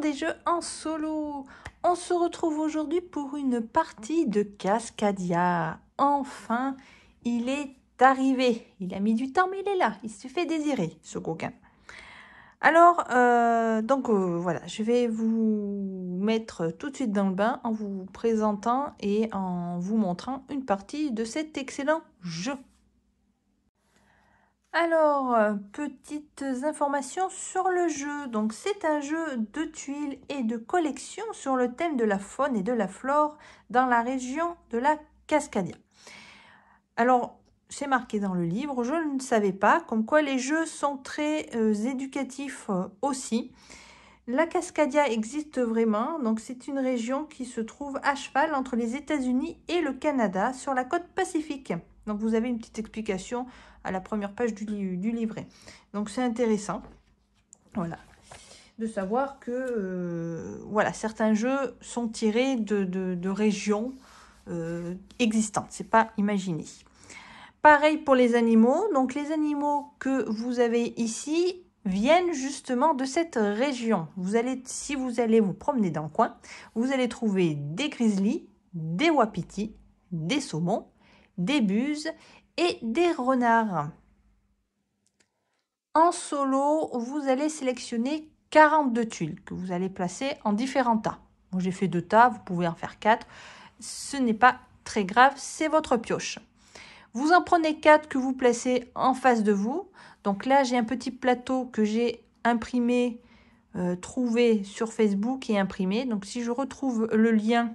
des jeux en solo. On se retrouve aujourd'hui pour une partie de Cascadia. Enfin, il est arrivé. Il a mis du temps, mais il est là. Il se fait désirer, ce coquin. Alors, euh, donc euh, voilà, je vais vous mettre tout de suite dans le bain en vous présentant et en vous montrant une partie de cet excellent jeu. Alors, euh, petites informations sur le jeu. Donc, c'est un jeu de tuiles et de collection sur le thème de la faune et de la flore dans la région de la Cascadia. Alors, c'est marqué dans le livre, je ne savais pas, comme quoi les jeux sont très euh, éducatifs euh, aussi. La Cascadia existe vraiment, donc c'est une région qui se trouve à cheval entre les États-Unis et le Canada sur la côte pacifique. Donc vous avez une petite explication à la première page du, livret. Donc c'est intéressant, voilà, de savoir que euh, voilà, certains jeux sont tirés de, régions euh, existantes, c'est pas imaginé. Pareil pour les animaux, donc les animaux que vous avez ici, viennent justement de cette région. Vous allez, si vous allez vous promener dans le coin, vous allez trouver des grizzlies, des wapitis, des saumons, des buses et des renards. En solo, vous allez sélectionner 42 tuiles que vous allez placer en différents tas. j'ai fait deux tas, vous pouvez en faire quatre. Ce n'est pas très grave, c'est votre pioche. Vous en prenez quatre que vous placez en face de vous. Donc là, j'ai un petit plateau que j'ai imprimé, euh, trouvé sur Facebook et imprimé. Donc si je retrouve le lien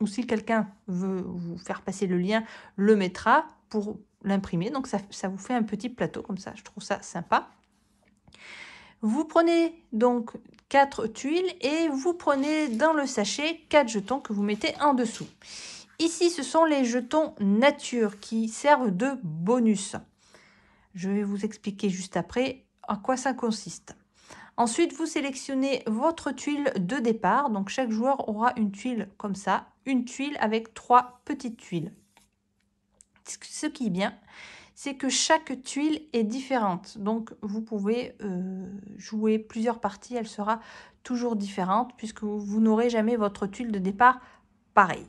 ou si quelqu'un veut vous faire passer le lien, le mettra pour l'imprimer. Donc ça, vous fait un petit plateau comme ça. Je trouve ça sympa. Vous prenez donc quatre tuiles et vous prenez dans le sachet quatre jetons que vous mettez en dessous. Ici, ce sont les jetons nature qui servent de bonus. Je vais vous expliquer juste après en quoi ça consiste. Ensuite, vous sélectionnez votre tuile de départ. Donc, chaque joueur aura une tuile comme ça, une tuile avec trois petites tuiles ce qui est bien, c'est que chaque tuile est différente. Donc vous pouvez euh, jouer plusieurs parties, elle sera toujours différente puisque vous, n'aurez jamais votre tuile de départ pareille.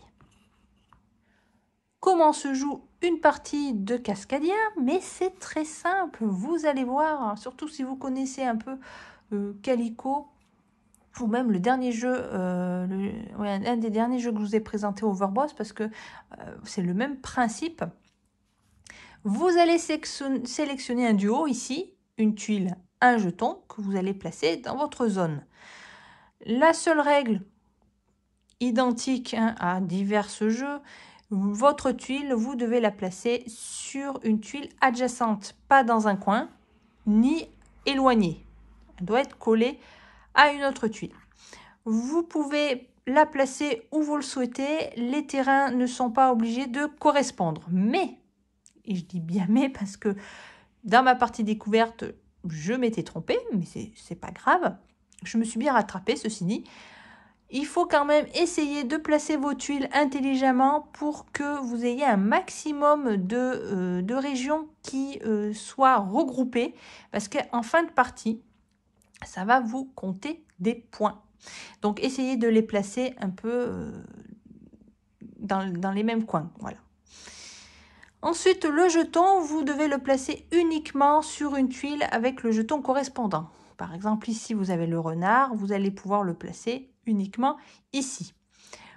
Comment se joue une partie de Cascadia Mais c'est très simple, vous allez voir, surtout si vous connaissez un peu euh, Calico ou même le dernier jeu, euh, un des derniers jeux que je vous ai présenté, Overboss, parce que c'est le même principe. Vous allez sélectionner un duo ici, une tuile, un jeton que vous allez placer dans votre zone. La seule règle identique hein, à divers jeux, votre tuile, vous devez la placer sur une tuile adjacente, pas dans un coin, ni éloignée. Elle doit être collée à une autre tuile. Vous pouvez la placer où vous le souhaitez, les terrains ne sont pas obligés de correspondre. Mais et je dis bien mais parce que dans ma partie découverte, je m'étais trompée, mais c'est pas grave. Je me suis bien rattrapée, ceci dit. Il faut quand même essayer de placer vos tuiles intelligemment pour que vous ayez un maximum de, euh, régions qui euh, soient regroupées, parce qu'en fin de partie, ça va vous compter des points. Donc essayez de les placer un peu euh, dans, dans les mêmes coins. Voilà. Ensuite, le jeton, vous devez le placer uniquement sur une tuile avec le jeton correspondant. Par exemple, ici, vous avez le renard, vous allez pouvoir le placer uniquement ici.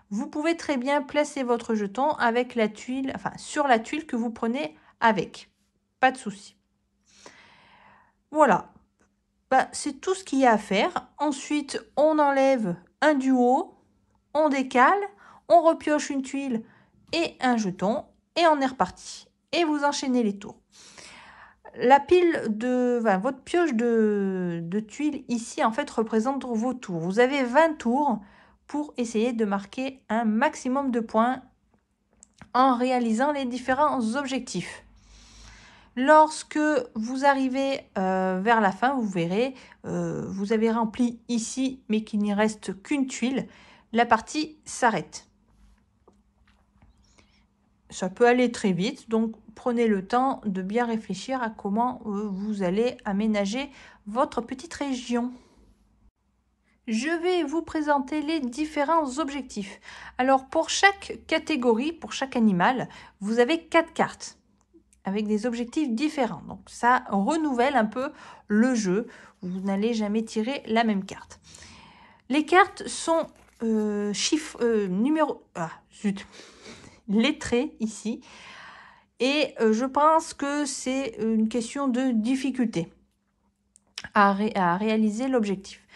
Vous pouvez très bien placer votre jeton avec la tuile, enfin sur la tuile que vous prenez avec. Pas de souci. Voilà, ben, c'est tout ce qu'il y a à faire. Ensuite, on enlève un duo, on décale, on repioche une tuile et un jeton et on est reparti. Et vous enchaînez les tours. La pile de votre pioche de, tuiles ici en fait représente vos tours. Vous avez 20 tours pour essayer de marquer un maximum de points en réalisant les différents objectifs. Lorsque vous arrivez euh, vers la fin, vous verrez, euh, vous avez rempli ici, mais qu'il n'y reste qu'une tuile, la partie s'arrête ça peut aller très vite, donc prenez le temps de bien réfléchir à comment euh, vous allez aménager votre petite région. Je vais vous présenter les différents objectifs. Alors pour chaque catégorie, pour chaque animal, vous avez quatre cartes avec des objectifs différents. Donc ça renouvelle un peu le jeu. Vous n'allez jamais tirer la même carte. Les cartes sont euh, chiffres euh, numéro... Ah, zut lettré ici. Et euh, je pense que c'est une question de difficulté à, réaliser l'objectif.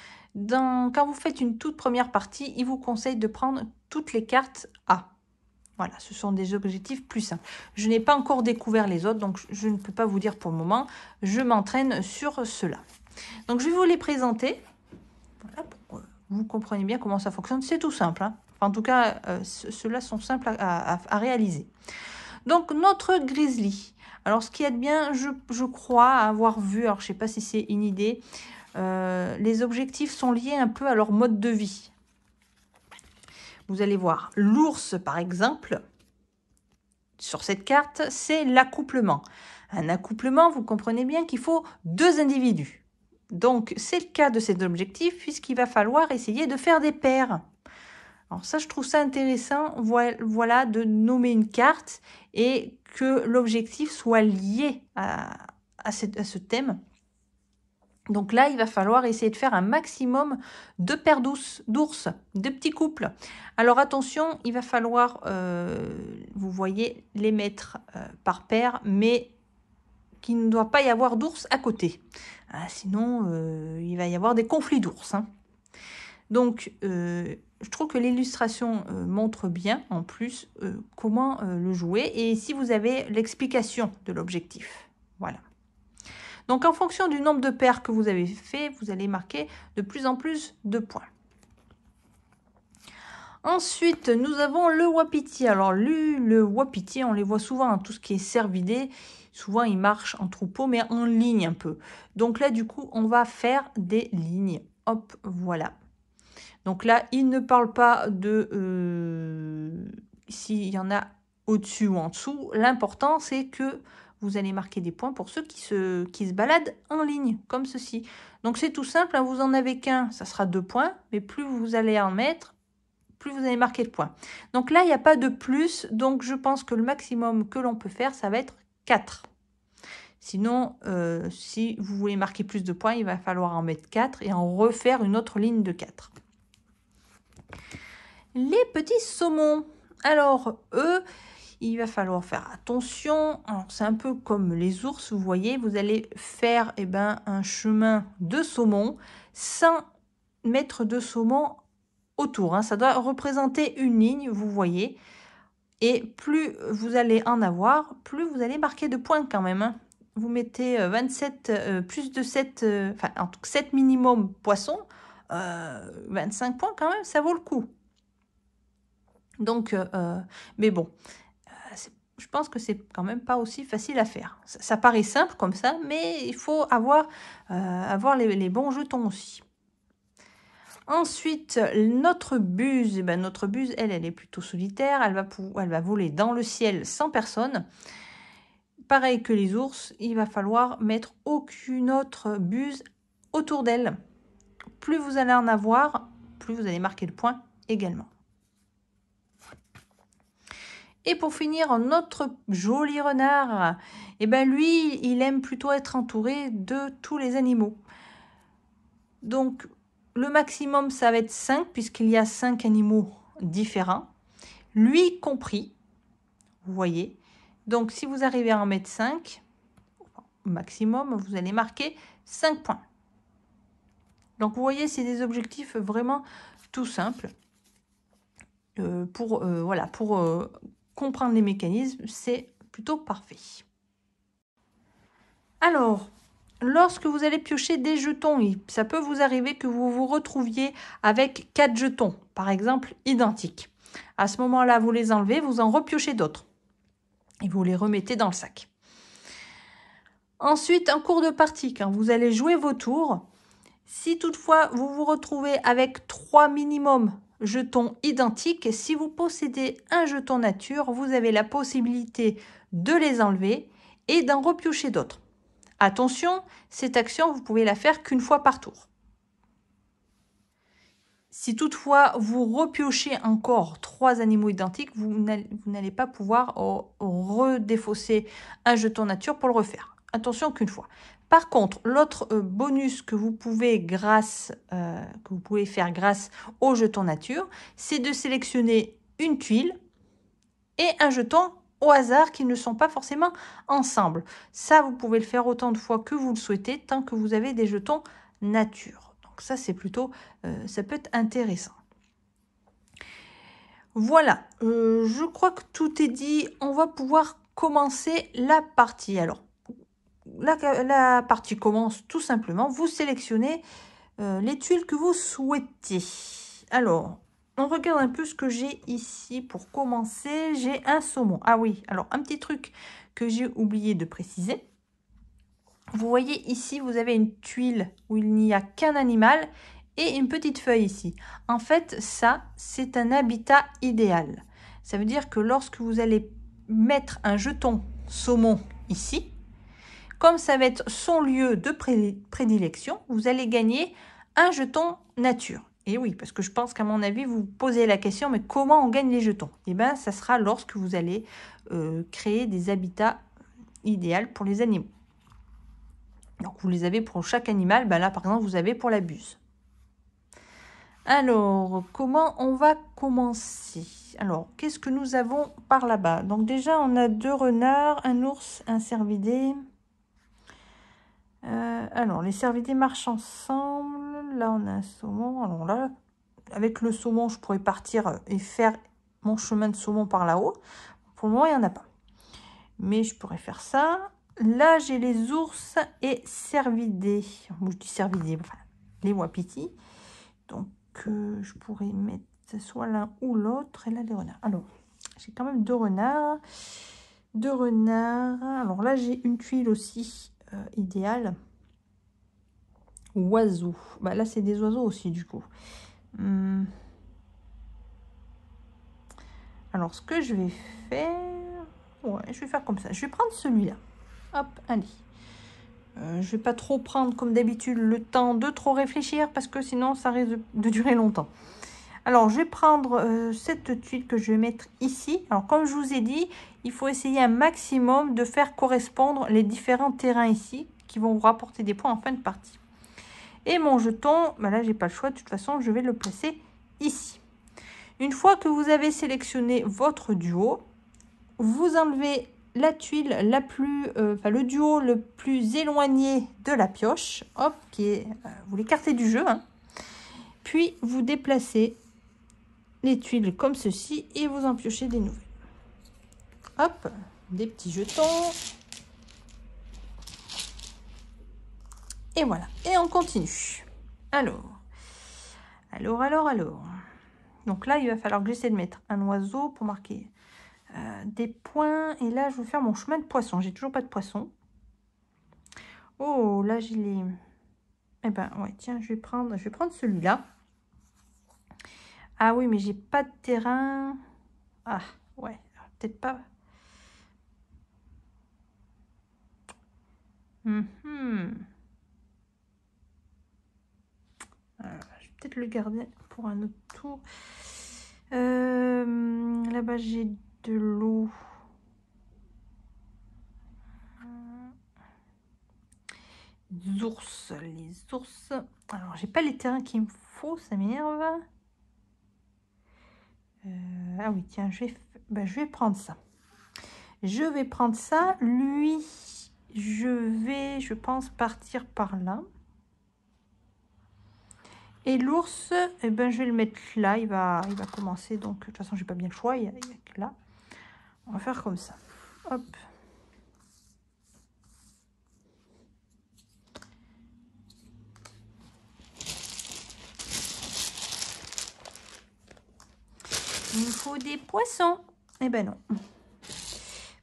quand vous faites une toute première partie, il vous conseille de prendre toutes les cartes A. Voilà, ce sont des objectifs plus simples. Je n'ai pas encore découvert les autres, donc je ne peux pas vous dire pour le moment. Je m'entraîne sur cela. Donc je vais vous les présenter. vous comprenez bien comment ça fonctionne. C'est tout simple. Hein en tout cas, euh, ceux-là sont simples à, réaliser. Donc, notre grizzly. Alors, ce qui est bien, je, crois avoir vu, alors je ne sais pas si c'est une idée, euh, les objectifs sont liés un peu à leur mode de vie. Vous allez voir, l'ours, par exemple, sur cette carte, c'est l'accouplement. Un accouplement, vous comprenez bien qu'il faut deux individus. Donc, c'est le cas de cet objectif, puisqu'il va falloir essayer de faire des paires ça, je trouve ça intéressant, voilà, de nommer une carte et que l'objectif soit lié à, ce thème. Donc là, il va falloir essayer de faire un maximum de paires d'ours, de petits couples. Alors attention, il va falloir, euh, vous voyez, les mettre euh, par paire, mais qu'il ne doit pas y avoir d'ours à côté. Ah, sinon, euh, il va y avoir des conflits d'ours. Hein. Donc, euh, je trouve que l'illustration euh, montre bien, en plus, euh, comment le jouer et ici, vous avez l'explication de l'objectif. Voilà. Donc, en fonction du nombre de paires que vous avez fait, vous allez marquer de plus en plus de points. Ensuite, nous avons le wapiti. Alors, le wapiti, on les voit souvent, tout ce qui est cervidé, souvent il marche en troupeau, mais en ligne un peu. Donc là, du coup, on va faire des lignes. Hop, voilà. Donc là, il ne parle pas de euh, s'il y en a au-dessus ou en dessous. L'important, c'est que vous allez marquer des points pour ceux qui se, baladent en ligne, comme ceci. Donc c'est tout simple, hein, vous en avez qu'un, ça sera deux points, mais plus vous allez en mettre, plus vous allez marquer de points. Donc là, il n'y a pas de plus, donc je pense que le maximum que l'on peut faire, ça va être 4. Sinon, euh, si vous voulez marquer plus de points, il va falloir en mettre 4 et en refaire une autre ligne de 4. Les petits saumons. Alors, eux, il va falloir faire attention. c'est un peu comme les ours, vous voyez, vous allez faire eh ben, un chemin de saumon sans mettre de saumon autour. Hein. Ça doit représenter une ligne, vous voyez. Et plus vous allez en avoir, plus vous allez marquer de points quand même. Hein. Vous mettez 27 euh, euh, plus de 7, euh, enfin, en 7 minimum poissons. 25 euh, points quand même, ça vaut le coup. Donc, euh, euh, mais bon, je pense que c'est quand même pas aussi facile à faire. Ça, paraît simple comme ça, mais il faut avoir, avoir les, bons jetons aussi. Ensuite, notre buse, eh ben, notre buse, elle, elle est plutôt solitaire. Elle va, elle va voler dans le ciel sans personne. Pareil que les ours, il va falloir mettre aucune autre buse autour d'elle. Plus vous allez en avoir, plus vous allez marquer le point également. Et pour finir, notre joli renard, eh ben lui, il aime plutôt être entouré de tous les animaux. Donc, le maximum, ça va être 5, puisqu'il y a 5 animaux différents, lui compris. Vous voyez Donc, si vous arrivez à en mettre 5, maximum, vous allez marquer 5 points. Donc vous voyez, c'est des objectifs vraiment tout simples. Euh, pour euh, voilà, pour euh, comprendre les mécanismes, c'est plutôt parfait. Alors, lorsque vous allez piocher des jetons, ça peut vous arriver que vous vous retrouviez avec quatre jetons, par exemple, identiques. À ce moment-là, vous les enlevez, vous en repiochez d'autres et vous les remettez dans le sac. Ensuite, en cours de partie, quand vous allez jouer vos tours, si toutefois vous vous retrouvez avec trois minimum jetons identiques, si vous possédez un jeton nature, vous avez la possibilité de les enlever et d'en repiocher d'autres. Attention, cette action, vous pouvez la faire qu'une fois par tour. Si toutefois vous repiochez encore trois animaux identiques, vous n'allez pas pouvoir euh, redéfausser un jeton nature pour le refaire. Attention qu'une fois. Par contre, l'autre euh, bonus que vous pouvez grâce, euh, que vous pouvez faire grâce au jeton nature, c'est de sélectionner une tuile et un jeton au hasard qui ne sont pas forcément ensemble. Ça, vous pouvez le faire autant de fois que vous le souhaitez tant que vous avez des jetons nature. Donc ça, c'est plutôt, euh, ça peut être intéressant. Voilà, je crois que tout est dit. On va pouvoir commencer la partie. Alors, la, partie commence tout simplement. Vous sélectionnez euh, les tuiles que vous souhaitez. Alors, on regarde un peu ce que j'ai ici pour commencer. J'ai un saumon. Ah oui, alors un petit truc que j'ai oublié de préciser. Vous voyez ici, vous avez une tuile où il n'y a qu'un animal et une petite feuille ici. En fait, ça, c'est un habitat idéal. Ça veut dire que lorsque vous allez mettre un jeton saumon ici, comme ça va être son lieu de prédilection, vous allez gagner un jeton nature. Et oui, parce que je pense qu'à mon avis, vous posez la question, mais comment on gagne les jetons Eh bien, ça sera lorsque vous allez euh, créer des habitats idéaux pour les animaux. Donc, vous les avez pour chaque animal. Ben là, par exemple, vous avez pour la buse. Alors, comment on va commencer Alors, qu'est-ce que nous avons par là-bas Donc déjà, on a deux renards, un ours, un cervidé. Euh, alors, les cervidés marchent ensemble. Là, on a un saumon. Alors là, avec le saumon, je pourrais partir euh, et faire mon chemin de saumon par là-haut. Pour le moment, il n'y en a pas. Mais je pourrais faire ça. Là, j'ai les ours et cervidés. je dis cervidés, enfin, les wapitis. Donc, euh, je pourrais mettre soit l'un ou l'autre. Et là, les renards. Alors, j'ai quand même deux renards. Deux renards. Alors là, j'ai une tuile aussi euh, idéal. Oiseaux. Bah, là, c'est des oiseaux aussi, du coup. Hmm. Alors, ce que je vais faire... Ouais, je vais faire comme ça. Je vais prendre celui-là. Hop, allez. Euh, je vais pas trop prendre, comme d'habitude, le temps de trop réfléchir, parce que sinon, ça risque de durer longtemps. Alors, je vais prendre euh, cette tuile que je vais mettre ici. Alors, comme je vous ai dit, il faut essayer un maximum de faire correspondre les différents terrains ici qui vont vous rapporter des points en fin de partie. Et mon jeton, ben là, j'ai pas le choix. De toute façon, je vais le placer ici. Une fois que vous avez sélectionné votre duo, vous enlevez la tuile la plus, euh, enfin, le duo le plus éloigné de la pioche, hop, qui est, euh, vous l'écartez du jeu, hein. puis vous déplacez les tuiles comme ceci et vous en piochez des nouvelles. Hop, des petits jetons. Et voilà, et on continue. Alors, alors, alors, alors. Donc là, il va falloir que j'essaie de mettre un oiseau pour marquer euh, des points. Et là, je vais faire mon chemin de poisson. J'ai toujours pas de poisson. Oh, là, j'ai les... Eh ben, ouais, tiens, je vais prendre, je vais prendre celui-là. Ah oui, mais j'ai pas de terrain. Ah, ouais, peut-être pas. Mhm. Ah, je vais peut-être le garder pour un autre tour. Euh, là-bas, j'ai de l'eau. ours, les ours. Alors, j'ai pas les terrains qu'il me faut, ça m'énerve. Euh, ah oui, tiens, je vais, ben, je vais prendre ça. Je vais prendre ça. Lui, je vais, je pense, partir par là. Et l'ours, eh ben, je vais le mettre là. Il va, il va commencer. Donc, de toute façon, j'ai pas bien le choix. Il y a là. On va faire comme ça. Hop. Il me faut des poissons. Eh ben non.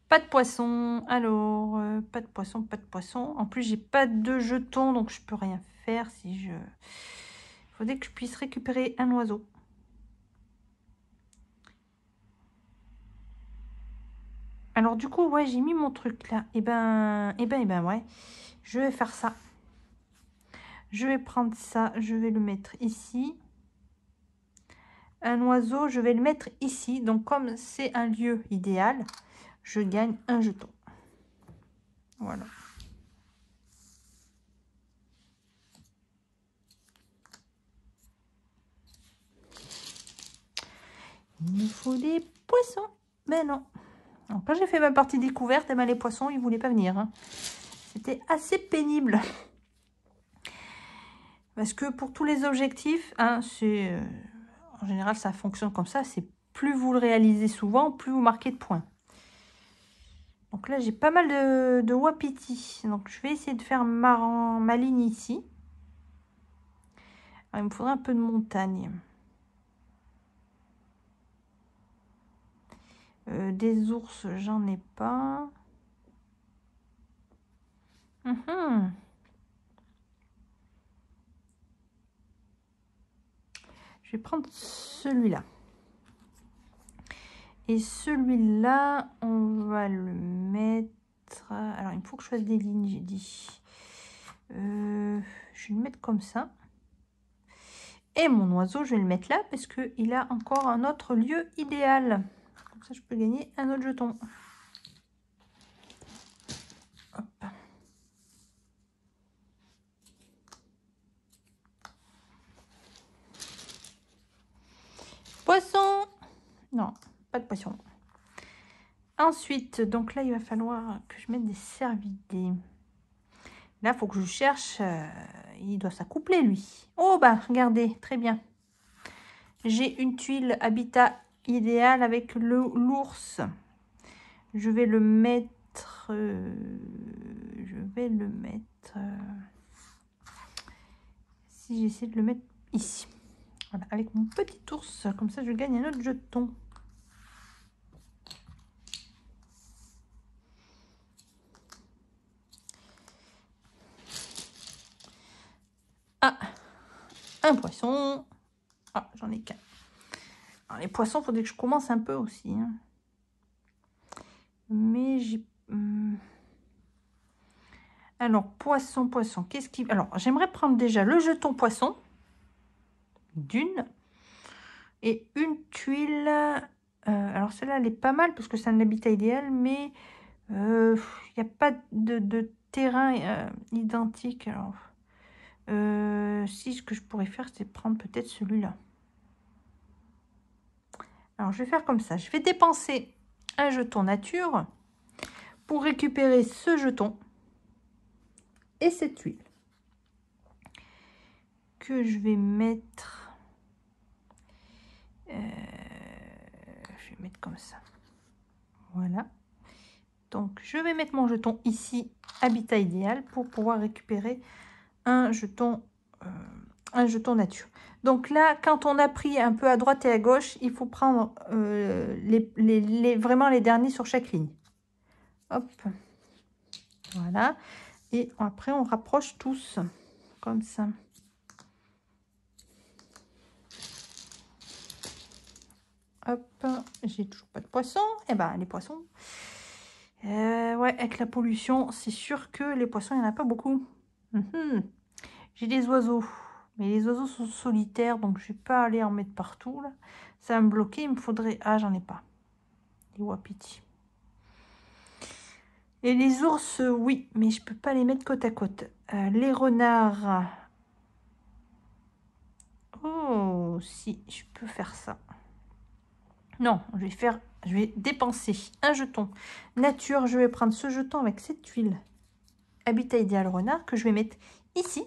Pas de poissons. Alors, euh, pas de poissons, pas de poissons. En plus, j'ai pas de jetons, donc je peux rien faire si je... Il faudrait que je puisse récupérer un oiseau. Alors du coup, ouais, j'ai mis mon truc là. eh ben, eh ben, eh ben, ouais. Je vais faire ça. Je vais prendre ça, je vais le mettre ici un oiseau, je vais le mettre ici. Donc, comme c'est un lieu idéal, je gagne un jeton. Voilà. Il me faut des poissons. Mais ben non. quand j'ai fait ma partie découverte, et eh ben, les poissons, ils voulaient pas venir. Hein. C'était assez pénible. Parce que pour tous les objectifs, hein, c'est euh, en général, ça fonctionne comme ça. C'est plus vous le réalisez souvent, plus vous marquez de points. Donc là, j'ai pas mal de, wapiti. Donc je vais essayer de faire ma, ma ligne ici. Ah, il me faudrait un peu de montagne. Euh, des ours, j'en ai pas. Mhm. Je vais prendre celui-là. Et celui-là, on va le mettre... Alors, il faut que je fasse des lignes, j'ai dit. Euh, je vais le mettre comme ça. Et mon oiseau, je vais le mettre là parce qu'il a encore un autre lieu idéal. Comme ça, je peux gagner un autre jeton. Non, pas de poisson. Ensuite, donc là, il va falloir que je mette des cervidés. Là, il faut que je cherche. Euh, il doit s'accoupler, lui. Oh, bah, regardez, très bien. J'ai une tuile habitat idéal avec l'ours. Je vais le mettre... Euh, je vais le mettre... Euh, si j'essaie de le mettre ici avec mon petit ours, comme ça je gagne un autre jeton. Ah, un poisson. Ah, j'en ai qu'un. Les poissons, il faudrait que je commence un peu aussi. Hein. Mais j'ai... Hum. Alors, poisson, poisson, qu'est-ce qui... Alors, j'aimerais prendre déjà le jeton poisson d'une. Et une tuile, euh, alors celle-là, elle est pas mal parce que c'est un habitat idéal, mais il euh, n'y a pas de, terrain euh, identique. Alors, si ce que je pourrais faire, c'est prendre peut-être celui-là. Alors, je vais faire comme ça. Je vais dépenser un jeton nature pour récupérer ce jeton et cette tuile que je vais mettre euh, je vais mettre comme ça. Voilà. Donc, je vais mettre mon jeton ici, habitat idéal, pour pouvoir récupérer un jeton, euh, un jeton nature. Donc là, quand on a pris un peu à droite et à gauche, il faut prendre euh, les, vraiment les derniers sur chaque ligne. Hop. Voilà. Et après, on rapproche tous, comme ça. Hop, j'ai toujours pas de poissons. Eh ben, les poissons. Euh, ouais, avec la pollution, c'est sûr que les poissons, il n'y en a pas beaucoup. Mhm. J'ai des oiseaux. Mais les oiseaux sont solitaires, donc je ne vais pas aller en mettre partout. Là. Ça va me bloquer, il me faudrait... Ah, j'en ai pas. Les wapiti. Et les ours, oui, mais je ne peux pas les mettre côte à côte. Euh, les renards... Oh, si, je peux faire ça. Non, je vais faire, je vais dépenser un jeton. Nature, je vais prendre ce jeton avec cette tuile. Habitat idéal renard que je vais mettre ici.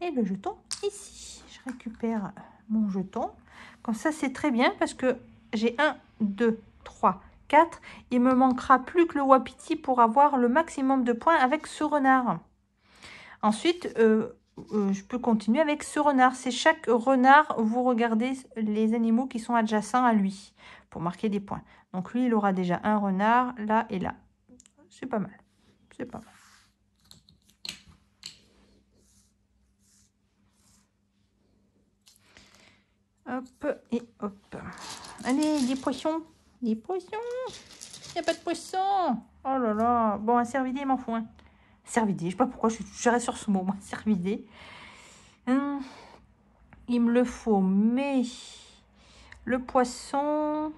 Et le jeton ici. Je récupère mon jeton. Comme ça, c'est très bien parce que j'ai un, 2, 3, 4. Il me manquera plus que le wapiti pour avoir le maximum de points avec ce renard. Ensuite, euh, euh, je peux continuer avec ce renard. C'est chaque renard, vous regardez les animaux qui sont adjacents à lui pour marquer des points. Donc lui, il aura déjà un renard là et là. C'est pas mal. C'est pas mal. Hop et hop. Allez, des poissons. Des poissons. Il n'y a pas de poissons. Oh là là. Bon, un cervidé, m'en fout. Servidé, Je sais pas pourquoi je, suis sur ce mot, moi, hum, il me le faut, mais le poisson...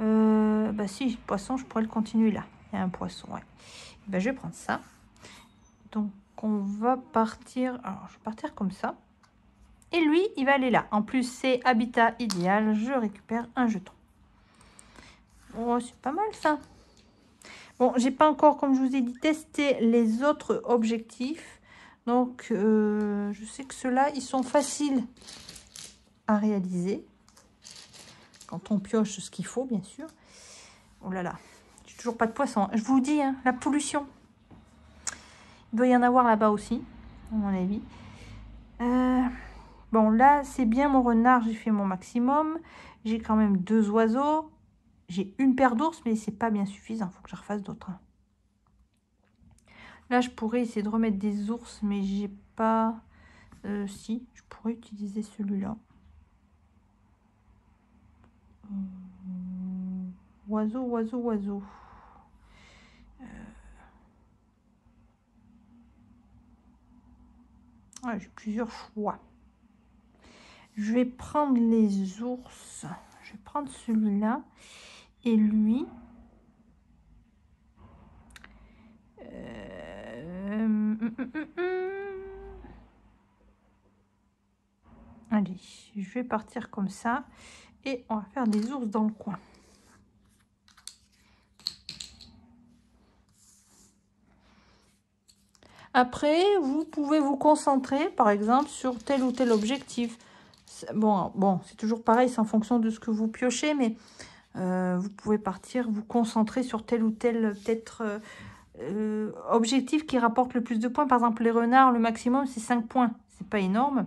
Euh, bah si, poisson, je pourrais le continuer là. Il y a un poisson, ouais. Bah, je vais prendre ça. Donc, on va partir... Alors, je vais partir comme ça. Et lui, il va aller là. En plus, c'est habitat idéal. Je récupère un jeton. Oh, c'est pas mal, ça. Bon, j'ai pas encore, comme je vous ai dit, testé les autres objectifs. Donc, euh, je sais que ceux-là, ils sont faciles à réaliser. Quand on pioche ce qu'il faut, bien sûr. Oh là là, j'ai toujours pas de poisson. Je vous dis, hein, la pollution. Il doit y en avoir là-bas aussi, à mon avis. Euh, bon, là, c'est bien mon renard. J'ai fait mon maximum. J'ai quand même deux oiseaux j'ai une paire d'ours, mais c'est pas bien suffisant. Il faut que je refasse d'autres. Là, je pourrais essayer de remettre des ours, mais j'ai pas... Euh, si, je pourrais utiliser celui-là. Euh, oiseau, oiseau, oiseau. Euh. Ah, j'ai plusieurs choix. Je vais prendre les ours. Je vais prendre celui-là et lui. Euh, hum, hum, hum, Allez, je vais partir comme ça. Et on va faire des ours dans le coin. Après, vous pouvez vous concentrer, par exemple, sur tel ou tel objectif. Bon, bon c'est toujours pareil, c'est en fonction de ce que vous piochez, mais euh, vous pouvez partir, vous concentrer sur tel ou tel peut-être euh, euh, objectif qui rapporte le plus de points. Par exemple, les renards, le maximum, c'est 5 points. C'est pas énorme.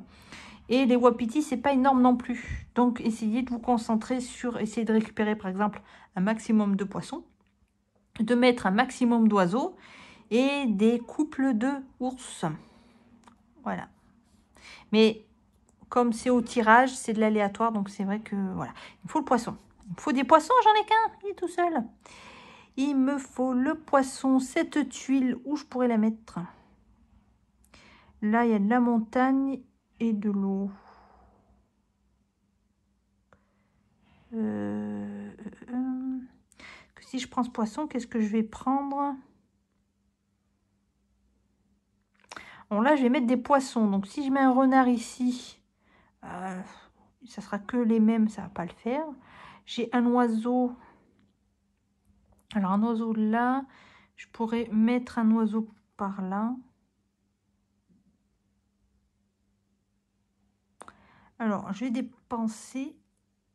Et les wapitis, c'est pas énorme non plus. Donc, essayez de vous concentrer sur, Essayez de récupérer, par exemple, un maximum de poissons, de mettre un maximum d'oiseaux et des couples de ours. Voilà. Mais comme c'est au tirage, c'est de l'aléatoire, donc c'est vrai que, voilà, il faut le poisson. Il faut des poissons, j'en ai qu'un, il est tout seul. Il me faut le poisson, cette tuile, où je pourrais la mettre Là, il y a de la montagne et de l'eau. Euh, euh, euh. si je prends ce poisson, qu'est-ce que je vais prendre Bon, là, je vais mettre des poissons. Donc, si je mets un renard ici, ça sera que les mêmes, ça va pas le faire. J'ai un oiseau. Alors, un oiseau là. Je pourrais mettre un oiseau par là. Alors, je vais dépenser.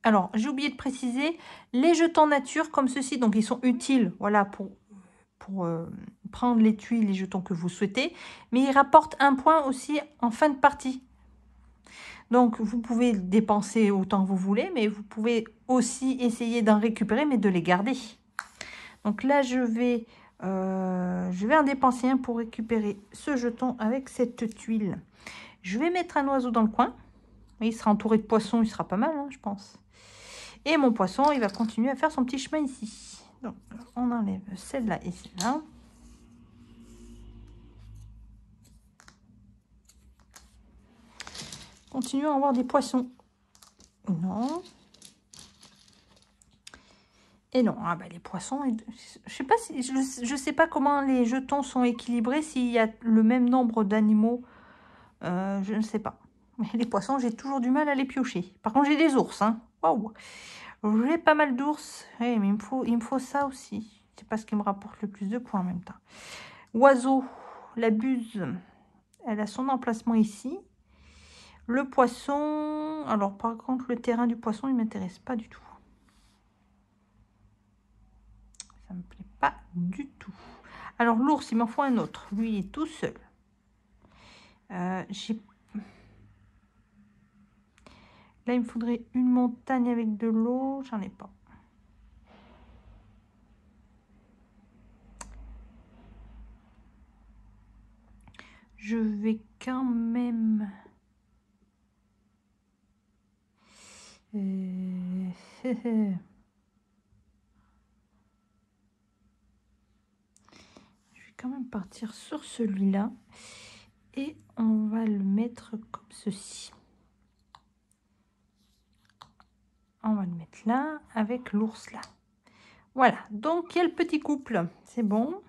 Alors, j'ai oublié de préciser, les jetons nature comme ceci, donc ils sont utiles, voilà, pour, pour euh, prendre les tuiles, les jetons que vous souhaitez, mais ils rapportent un point aussi en fin de partie. Donc vous pouvez dépenser autant que vous voulez, mais vous pouvez aussi essayer d'en récupérer, mais de les garder. Donc là, je vais, euh, je vais en dépenser un pour récupérer ce jeton avec cette tuile. Je vais mettre un oiseau dans le coin. Il sera entouré de poissons, il sera pas mal, hein, je pense. Et mon poisson, il va continuer à faire son petit chemin ici. Donc, on enlève celle-là et celle-là. Continuons à avoir des poissons. Non. Et non, ah bah, les poissons, je sais pas si, je, sais pas comment les jetons sont équilibrés, s'il y a le même nombre d'animaux, euh, je ne sais pas. Mais les poissons, j'ai toujours du mal à les piocher. Par contre, j'ai des ours, hein. Waouh J'ai pas mal d'ours. Eh, mais il me faut, il me faut ça aussi. C'est pas ce qui me rapporte le plus de points en même temps. Oiseau, la buse, elle a son emplacement ici. Le poisson, alors par contre, le terrain du poisson, il m'intéresse pas du tout. Ça me plaît pas du tout. Alors l'ours, il m'en faut un autre. Lui, il est tout seul. Euh, j'ai Là, il me faudrait une montagne avec de l'eau. J'en ai pas. Je vais quand même... Euh, je vais quand même partir sur celui-là. Et on va le mettre comme ceci. On va le mettre là, avec l'ours là. Voilà, donc il y a le petit couple. C'est bon.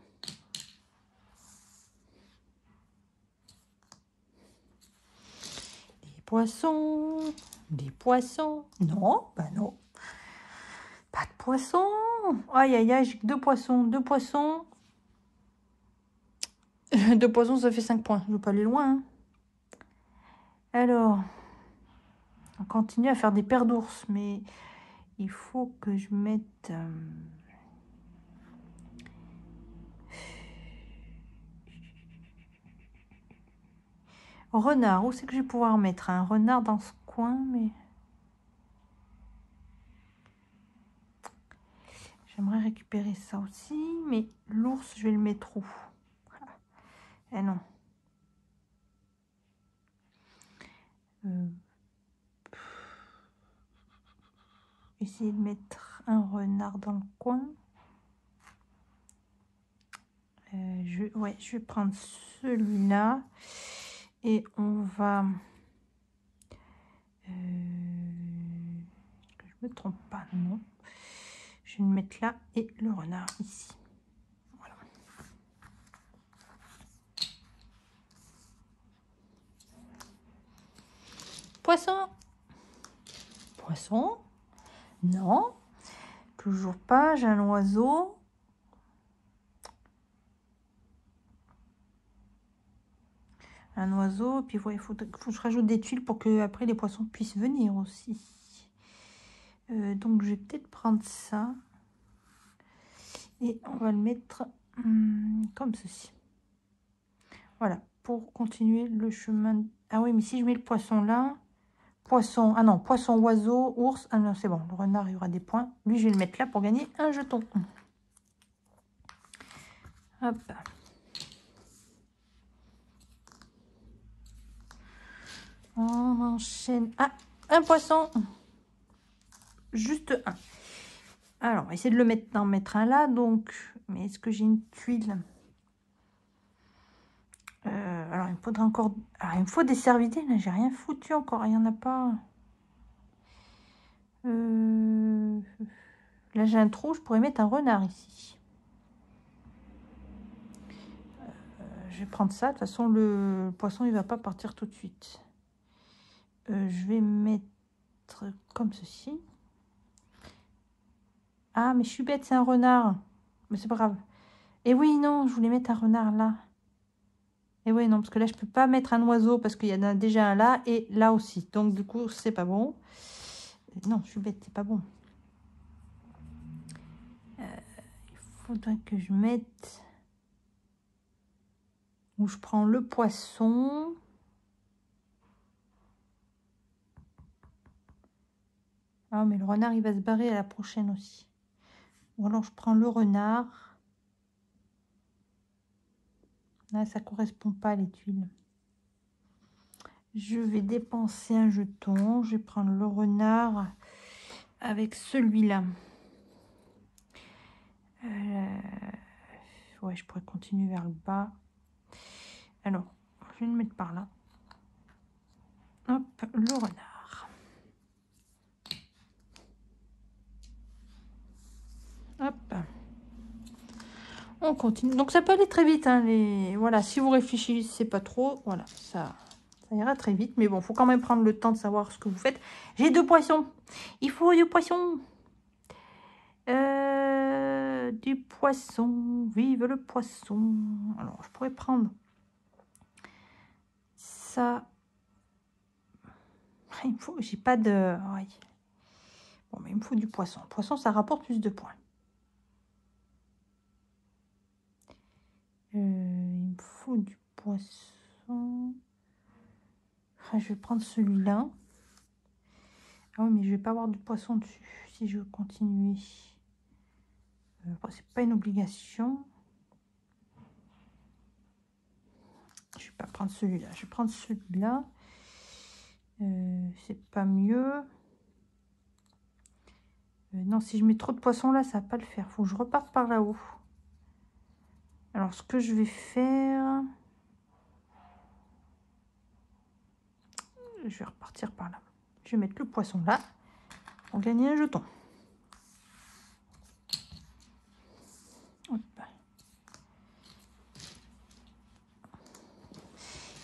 Les poissons, des poissons Non, ben non. Pas de poissons. Aïe, aïe, aïe, j'ai deux poissons, deux poissons. deux poissons, ça fait cinq points. Je ne veux pas aller loin. Hein. Alors, on continue à faire des paires d'ours, mais il faut que je mette... Euh, renard, où c'est que je vais pouvoir mettre un hein? renard dans ce mais... J'aimerais récupérer ça aussi, mais l'ours, je vais le mettre où et Eh non. Euh, essayer de mettre un renard dans le coin. Euh, je, ouais, je vais prendre celui-là. Et on va... Je euh, je me trompe pas, non. Je vais le mettre là et le renard ici. Poisson Poisson Non. Toujours pas, j'ai un oiseau. un oiseau. Puis voilà, il faut, que je rajoute des tuiles pour que après les poissons puissent venir aussi. Euh, donc je vais peut-être prendre ça. Et on va le mettre hum, comme ceci. Voilà, pour continuer le chemin. Ah oui, mais si je mets le poisson là, poisson, ah non, poisson, oiseau, ours, ah non, c'est bon, le renard, il y aura des points. Lui, je vais le mettre là pour gagner un jeton. Hop. On enchaîne. Ah, un poisson. Juste un. Alors, essayer de le mettre, d'en mettre un là. Donc, mais est-ce que j'ai une tuile euh, Alors, il me faudrait encore. il me faut des serviettes. Là, hein, j'ai rien foutu encore. Il n'y en a pas. Euh, là, j'ai un trou. Je pourrais mettre un renard ici. Euh, je vais prendre ça. De toute façon, le poisson, il va pas partir tout de suite. Euh, je vais mettre comme ceci. Ah, mais je suis bête, c'est un renard. Mais c'est pas grave. Et eh oui, non, je voulais mettre un renard là. Et eh oui, non, parce que là, je peux pas mettre un oiseau parce qu'il y en a déjà un là et là aussi. Donc, du coup, c'est pas bon. Euh, non, je suis bête, c'est pas bon. Euh, il faudrait que je mette... Où je prends le poisson. Ah, mais le renard, il va se barrer à la prochaine aussi. Ou alors, je prends le renard. Là, ça correspond pas à les tuiles. Je vais dépenser un jeton. Je vais prendre le renard avec celui-là. Euh, ouais, je pourrais continuer vers le bas. Alors, je vais le mettre par là. Hop, le renard. continue. Donc ça peut aller très vite. Hein, les... Voilà, si vous réfléchissez pas trop, voilà, ça, ça ira très vite. Mais bon, faut quand même prendre le temps de savoir ce que vous faites. J'ai deux poissons. Il faut du poisson. Euh, du poisson. Vive le poisson. Alors, je pourrais prendre ça. Il faut. J'ai pas de. Bon, mais il me faut du poisson. poisson, ça rapporte plus de points. Euh, il me faut du poisson. Ah, je vais prendre celui-là. Ah oui, mais je vais pas avoir de poisson dessus si je veux continuer. Euh, c'est pas une obligation. Je vais pas prendre celui-là. Je vais prendre celui-là. Euh, c'est pas mieux. Euh, non, si je mets trop de poisson là, ça va pas le faire. Faut que je reparte par là-haut. Alors, ce que je vais faire... Je vais repartir par là. Je vais mettre le poisson là pour gagner un jeton.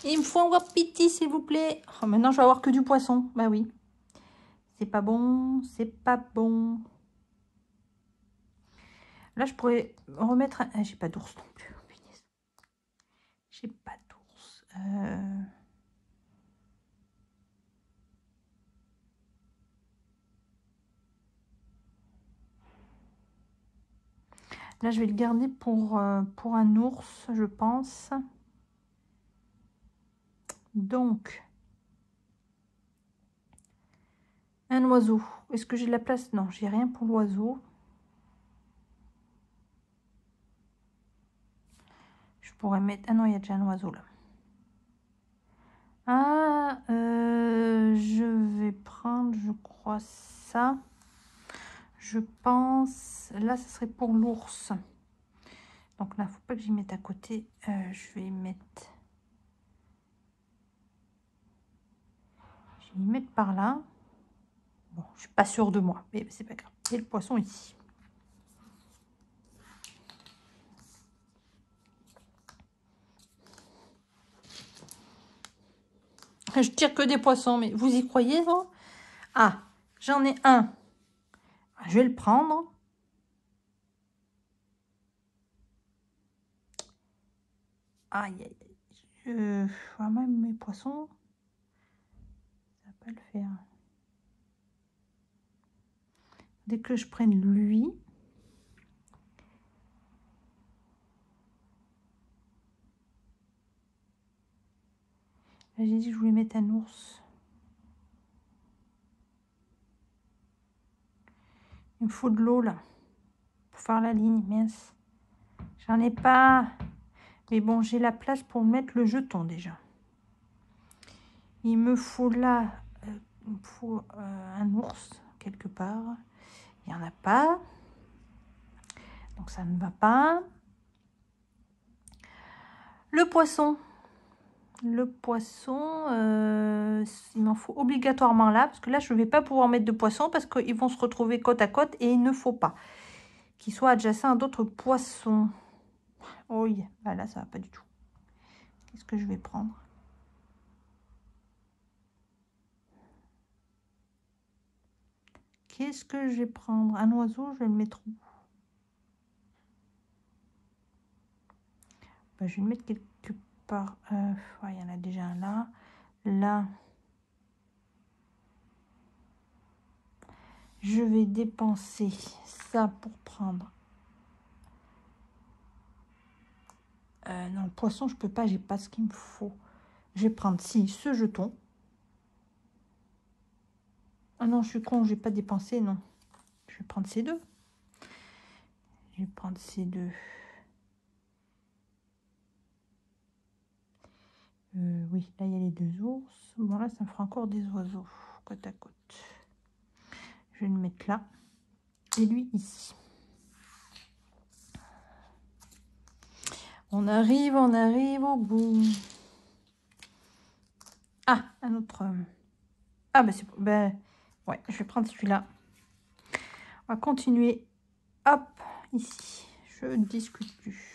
Il me faut un pitié s'il vous plaît. Oh, maintenant, je vais avoir que du poisson. Bah oui. C'est pas bon, c'est pas bon. Là, je pourrais remettre... Un... Ah, j'ai pas d'ours non plus. J'ai pas d'ours. Euh. Là, je vais le garder pour, euh, pour un ours, je pense. Donc, un oiseau. Est-ce que j'ai de la place Non, j'ai rien pour l'oiseau. pourrais mettre... Ah non, il y a déjà un oiseau là. Ah, euh, je vais prendre, je crois, ça. Je pense... Là, ce serait pour l'ours. Donc là, faut pas que j'y mette à côté. Euh, je vais y mettre... Je vais y mettre par là. Bon, je suis pas sûre de moi, mais c'est pas grave. Et le poisson ici. Je tire que des poissons, mais vous y croyez, non Ah, j'en ai un. Ah, je vais le prendre. Aïe, aïe, aïe. Je vois même mes poissons. Ça va pas le faire. Dès que je prenne lui, J'ai dit que je voulais mettre un ours. Il me faut de l'eau là pour faire la ligne. Mince. J'en ai pas. Mais bon, j'ai la place pour mettre le jeton déjà. Il me faut là euh, euh, un ours quelque part. Il n'y en a pas. Donc ça ne va pas. Le poisson le poisson, euh, il m'en faut obligatoirement là, parce que là, je ne vais pas pouvoir mettre de poisson, parce qu'ils vont se retrouver côte à côte, et il ne faut pas qu'ils soient adjacents à d'autres poissons. Oh oui, bah, là, ça va pas du tout. Qu'est-ce que je vais prendre Qu'est-ce que je vais prendre Un oiseau, je vais le mettre où bah, Je vais le mettre quelque euh, il y en a déjà un là. Là, je vais dépenser ça pour prendre... Euh, non, le poisson, je peux pas, j'ai pas ce qu'il me faut. Je vais prendre, si, ce jeton. Ah non, je suis con, j'ai pas dépensé, non. Je vais prendre ces deux. Je vais prendre ces deux. Euh, oui, là il y a les deux ours. Bon là ça me fera encore des oiseaux côte à côte. Je vais le mettre là. Et lui ici. On arrive, on arrive au bout. Ah, un autre. Euh, ah ben c'est... Ben, ouais, je vais prendre celui-là. On va continuer. Hop, ici. Je discute plus.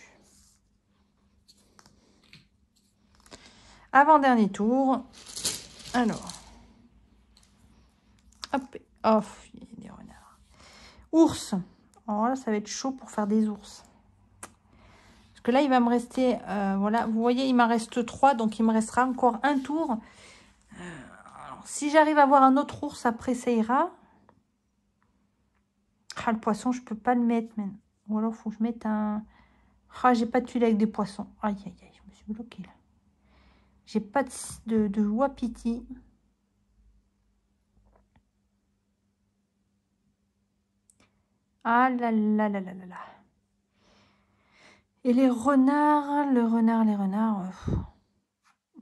Avant-dernier tour. Alors. Hop. Oh, il y a des renards. Ours. Oh là, ça va être chaud pour faire des ours. Parce que là, il va me rester... Euh, voilà, vous voyez, il m'en reste trois. Donc, il me restera encore un tour. Euh, si j'arrive à voir un autre ours, après, ça ira. Ah, le poisson, je peux pas le mettre. Ou alors, faut que je mette un... Ah, j'ai pas de tuile avec des poissons. Aïe, aïe, aïe, je me suis bloquée là. J'ai pas de, wapiti. Ah là là là là là là. Et les renards, le renard, les renards. Euh,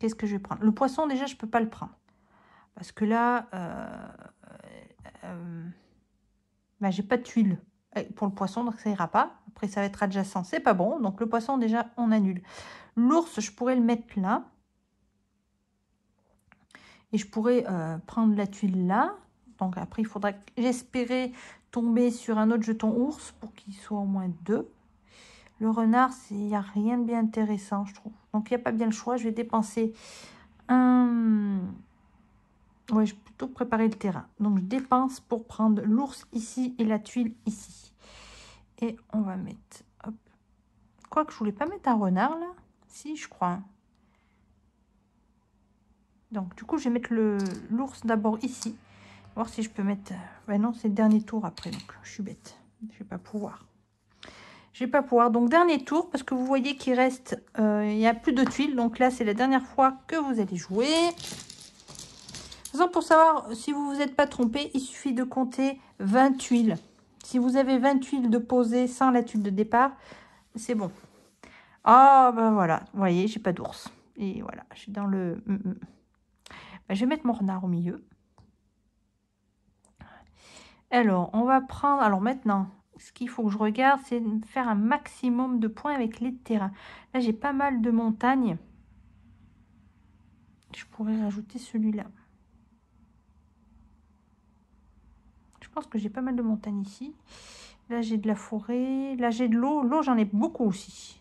Qu'est-ce que je vais prendre Le poisson, déjà, je peux pas le prendre. Parce que là, euh, euh, bah, j'ai pas de tuile. pour le poisson, donc ça ira pas. Après, ça va être adjacent. C'est pas bon. Donc, le poisson, déjà, on annule. L'ours, je pourrais le mettre là. Et je pourrais euh, prendre la tuile là. Donc, après, il faudra, j'espérais, tomber sur un autre jeton ours pour qu'il soit au moins deux. Le renard, il n'y a rien de bien intéressant, je trouve. Donc, il n'y a pas bien le choix. Je vais dépenser un... Ouais, je vais plutôt préparer le terrain. Donc, je dépense pour prendre l'ours ici et la tuile ici. Et on va mettre... quoi que je voulais pas mettre un renard, là. Si, je crois. Donc, du coup, je vais mettre l'ours d'abord ici. Voir si je peux mettre... Ben non, c'est le dernier tour après, donc je suis bête. Je vais pas pouvoir. Je vais pas pouvoir. Donc, dernier tour, parce que vous voyez qu'il reste... Euh, il n'y a plus de tuiles. Donc là, c'est la dernière fois que vous allez jouer. De pour savoir si vous vous êtes pas trompé, il suffit de compter 20 tuiles. Si vous avez 20 tuiles de posée sans la tuile de départ, c'est bon. Ah, ben voilà, vous voyez, j'ai pas d'ours. Et voilà, je suis dans le... Hum, hum. Ben, je vais mettre mon renard au milieu. Alors, on va prendre... Alors maintenant, ce qu'il faut que je regarde, c'est faire un maximum de points avec les terrains. Là, j'ai pas mal de montagnes. Je pourrais rajouter celui-là. pense que j'ai pas mal de montagnes ici. Là, j'ai de la forêt. Là, j'ai de l'eau. L'eau, j'en ai beaucoup aussi.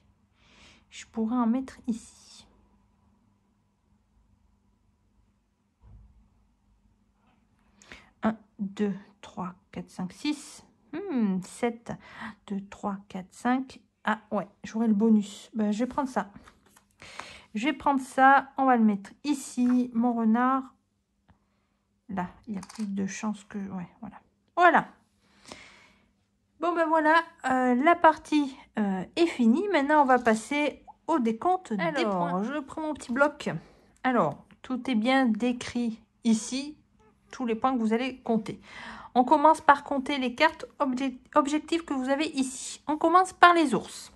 Je pourrais en mettre ici. 1, 2, 3, 4, 5, 6. 7, 2, 3, 4, 5. Ah ouais, j'aurai le bonus. Ben, je vais prendre ça. Je vais prendre ça. On va le mettre ici. Mon renard. Là, il ya a plus de chance que... Ouais, voilà. Voilà. Bon ben voilà, euh, la partie euh, est finie. Maintenant, on va passer au décompte des points. Je prends mon petit bloc. Alors, tout est bien décrit ici, tous les points que vous allez compter. On commence par compter les cartes objectifs que vous avez ici. On commence par les ours.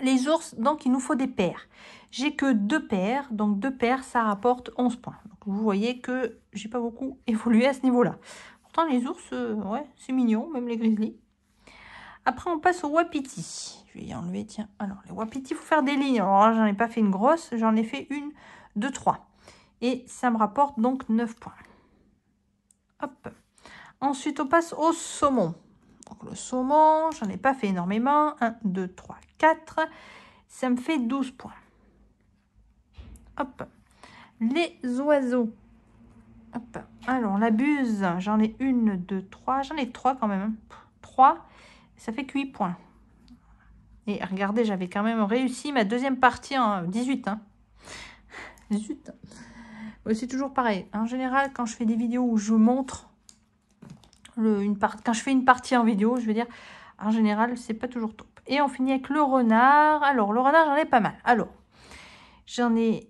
Les ours, donc il nous faut des paires. J'ai que deux paires, donc deux paires, ça rapporte 11 points. vous voyez que j'ai pas beaucoup évolué à ce niveau-là les ours, euh, ouais, c'est mignon, même les grizzlies. Après, on passe au wapiti Je vais y enlever, tiens. Alors, les wapiti il faut faire des lignes. Alors, j'en ai pas fait une grosse, j'en ai fait une, deux, trois. Et ça me rapporte donc 9 points. Hop. Ensuite, on passe au saumon. Donc, le saumon, j'en ai pas fait énormément. 1, 2, 3, 4. Ça me fait 12 points. Hop. Les oiseaux. Alors, la buse, j'en ai une, deux, trois. J'en ai trois quand même. Trois, ça fait que 8 points. Et regardez, j'avais quand même réussi ma deuxième partie en 18. 18. C'est toujours pareil. En général, quand je fais des vidéos où je montre une partie, quand je fais une partie en vidéo, je veux dire, en général, c'est pas toujours top. Et on finit avec le renard. Alors, le renard, j'en ai pas mal. Alors, j'en ai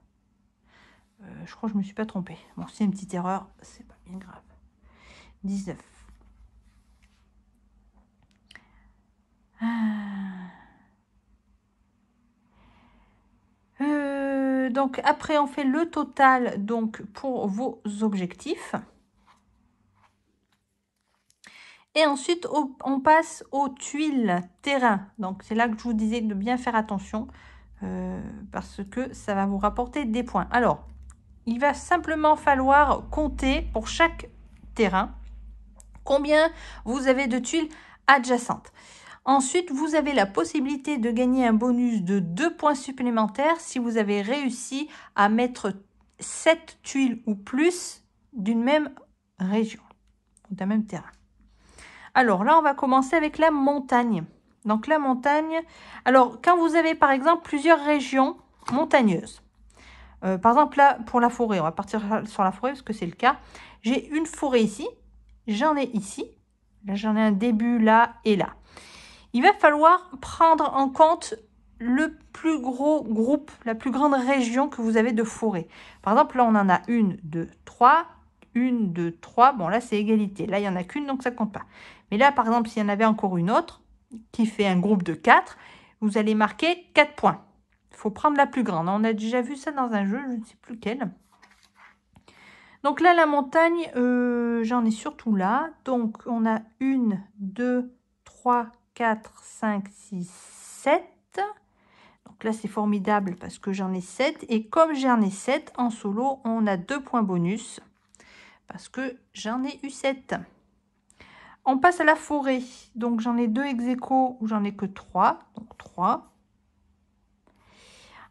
Euh, je crois que je me suis pas trompée. Bon, c'est une petite erreur, c'est pas bien grave. 19. Ah. Euh, donc après on fait le total donc pour vos objectifs. Et ensuite, on passe aux tuiles terrain. Donc, c'est là que je vous disais de bien faire attention euh, parce que ça va vous rapporter des points. Alors, il va simplement falloir compter pour chaque terrain combien vous avez de tuiles adjacentes. Ensuite, vous avez la possibilité de gagner un bonus de 2 points supplémentaires si vous avez réussi à mettre 7 tuiles ou plus d'une même région, d'un même terrain. Alors là, on va commencer avec la montagne. Donc la montagne, alors quand vous avez par exemple plusieurs régions montagneuses, euh, par exemple, là, pour la forêt, on va partir sur la forêt parce que c'est le cas. J'ai une forêt ici, j'en ai ici, j'en ai un début là et là. Il va falloir prendre en compte le plus gros groupe, la plus grande région que vous avez de forêt. Par exemple, là, on en a une, deux, trois, une, deux, trois. Bon, là, c'est égalité. Là, il n'y en a qu'une, donc ça compte pas. Mais là, par exemple, s'il y en avait encore une autre qui fait un groupe de quatre, vous allez marquer quatre points faut prendre la plus grande. On a déjà vu ça dans un jeu, je ne sais plus quel. Donc là, la montagne, euh, j'en ai surtout là. Donc, on a une, deux, trois, quatre, cinq, six, sept. Donc là, c'est formidable parce que j'en ai 7. Et comme j'en ai 7, en solo, on a deux points bonus parce que j'en ai eu sept. On passe à la forêt. Donc, j'en ai deux ex où ou j'en ai que trois. Donc, trois.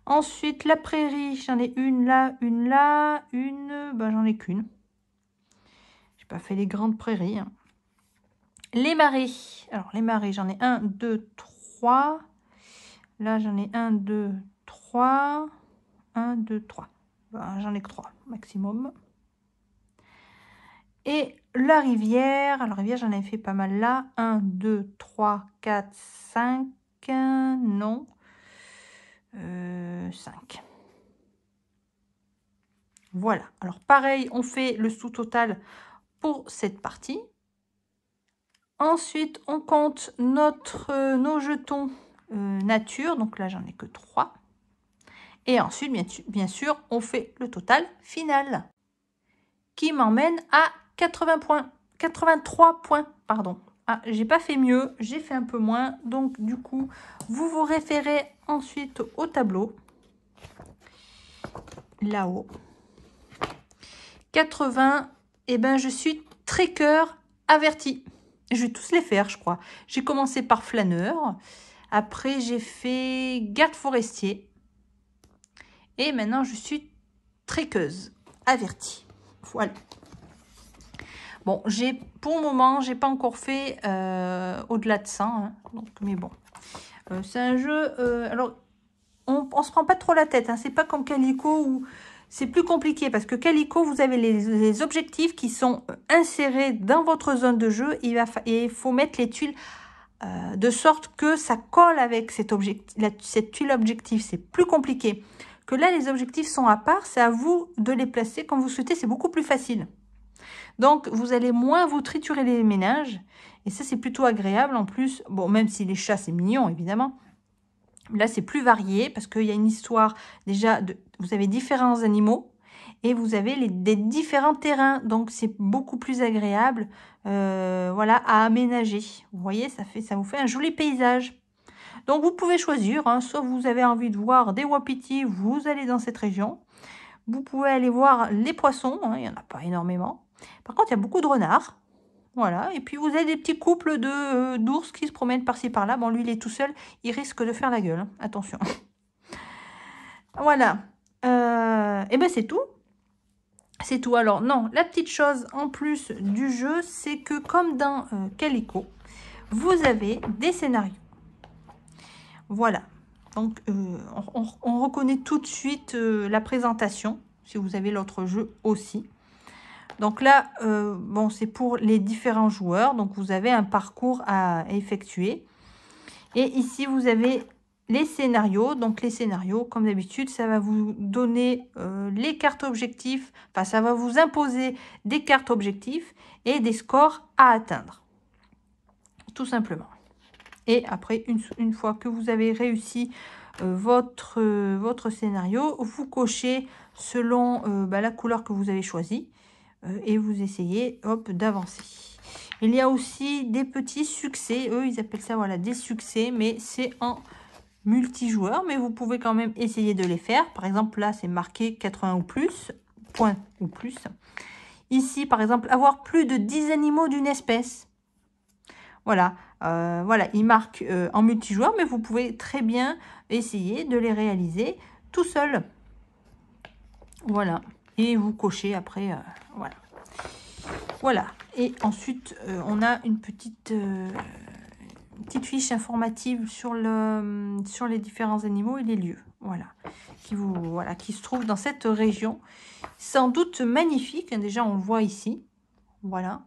Ensuite, la prairie, j'en ai une là, une là, une... Ben, j'en ai qu'une. J'ai pas fait les grandes prairies. Hein. Les marées. Alors, les marées, j'en ai 1, 2, 3. Là, j'en ai 1, 2, 3. 1, 2, 3. Ben, j'en ai que 3 maximum. Et la rivière, alors rivière, j'en ai fait pas mal là. 1, 2, 3, 4, 5, non. 5. Euh, voilà. Alors, pareil, on fait le sous-total pour cette partie. Ensuite, on compte notre, euh, nos jetons euh, nature. Donc là, j'en ai que 3. Et ensuite, bien, sûr, on fait le total final qui m'emmène à 80 points. 83 points, pardon. Ah, j'ai pas fait mieux, j'ai fait un peu moins. Donc, du coup, vous vous référez ensuite au tableau, là-haut. 80, et eh ben je suis très averti. Je vais tous les faire, je crois. J'ai commencé par flâneur, après j'ai fait garde forestier, et maintenant je suis tréqueuse, avertie. Voilà. Bon, j'ai pour le moment, j'ai pas encore fait euh, au-delà de 100, hein, donc, mais bon, euh, c'est un jeu... Euh, alors, on ne se prend pas trop la tête. Hein. C'est pas comme Calico où c'est plus compliqué parce que Calico, vous avez les, objectifs qui sont euh, insérés dans votre zone de jeu il faut mettre les tuiles de sorte que ça colle avec cette tuile objectif. C'est plus compliqué. Que là, les objectifs sont à part, c'est à vous de les placer quand vous souhaitez, c'est beaucoup plus facile. Donc, vous allez moins vous triturer les ménages et ça, c'est plutôt agréable en plus. Bon, même si les chats, c'est mignon, évidemment. Là, c'est plus varié parce qu'il y a une histoire déjà, vous avez différents animaux et vous avez des différents terrains. Donc, c'est beaucoup plus agréable euh, voilà, à aménager. Vous voyez, ça, fait, ça vous fait un joli paysage. Donc, vous pouvez choisir, hein, soit vous avez envie de voir des wapitis, vous allez dans cette région. Vous pouvez aller voir les poissons, hein, il n'y en a pas énormément. Par contre, il y a beaucoup de renards. Voilà, et puis vous avez des petits couples euh, d'ours qui se promènent par-ci par-là. Bon, lui, il est tout seul, il risque de faire la gueule, hein. attention. voilà, et euh, eh ben c'est tout. C'est tout. Alors non, la petite chose en plus du jeu, c'est que comme dans euh, Calico, vous avez des scénarios. Voilà, donc on, reconnaît tout de suite la présentation, si vous avez l'autre jeu aussi. Donc là, euh, bon, c'est pour les différents joueurs. Donc vous avez un parcours à effectuer. Et ici, vous avez les scénarios. Donc les scénarios, comme d'habitude, ça va vous donner euh, les cartes objectifs. Enfin, ça va vous imposer des cartes objectifs et des scores à atteindre. Tout simplement. Et après, une, fois que vous avez réussi euh, votre, votre scénario, vous cochez selon bah, la couleur que vous avez choisie. Euh, et vous essayez hop d'avancer. Il y a aussi des petits succès, eux ils appellent ça voilà des succès, mais c'est en multijoueur, mais vous pouvez quand même essayer de les faire. Par exemple là c'est marqué 80 ou plus, Point ou plus. Ici par exemple avoir plus de 10 animaux d'une espèce. Voilà, euh, voilà, ils marquent euh, en multijoueur, mais vous pouvez très bien essayer de les réaliser tout seul. Voilà vous cochez après. Euh, voilà. Voilà. Et ensuite, euh, on a une petite euh, petite fiche informative sur, le, mm, sur les différents animaux et les lieux. Voilà. Qui, vous, voilà, qui se trouve dans cette région. Sans doute magnifique. Hein, déjà, on le voit ici. Voilà.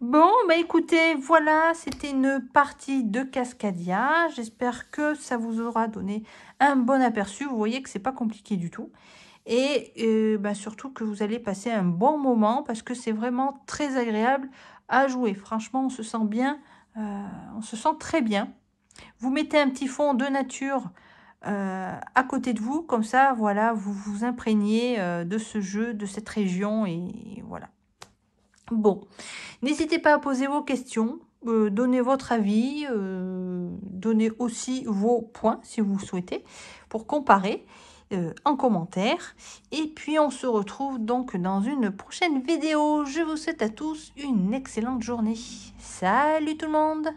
Bon, bah écoutez, voilà, c'était une partie de Cascadia. J'espère que ça vous aura donné un bon aperçu. Vous voyez que c'est pas compliqué du tout et euh, bah, surtout que vous allez passer un bon moment parce que c'est vraiment très agréable à jouer. Franchement, on se sent bien, euh, on se sent très bien. Vous mettez un petit fond de nature euh, à côté de vous, comme ça, voilà, vous vous imprégnez de ce jeu, de cette région, et voilà. Bon, n'hésitez pas à poser vos questions, donner votre avis, donnez aussi vos points si vous souhaitez, pour comparer. Euh, en commentaire. Et puis on se retrouve donc dans une prochaine vidéo. Je vous souhaite à tous une excellente journée. Salut tout le monde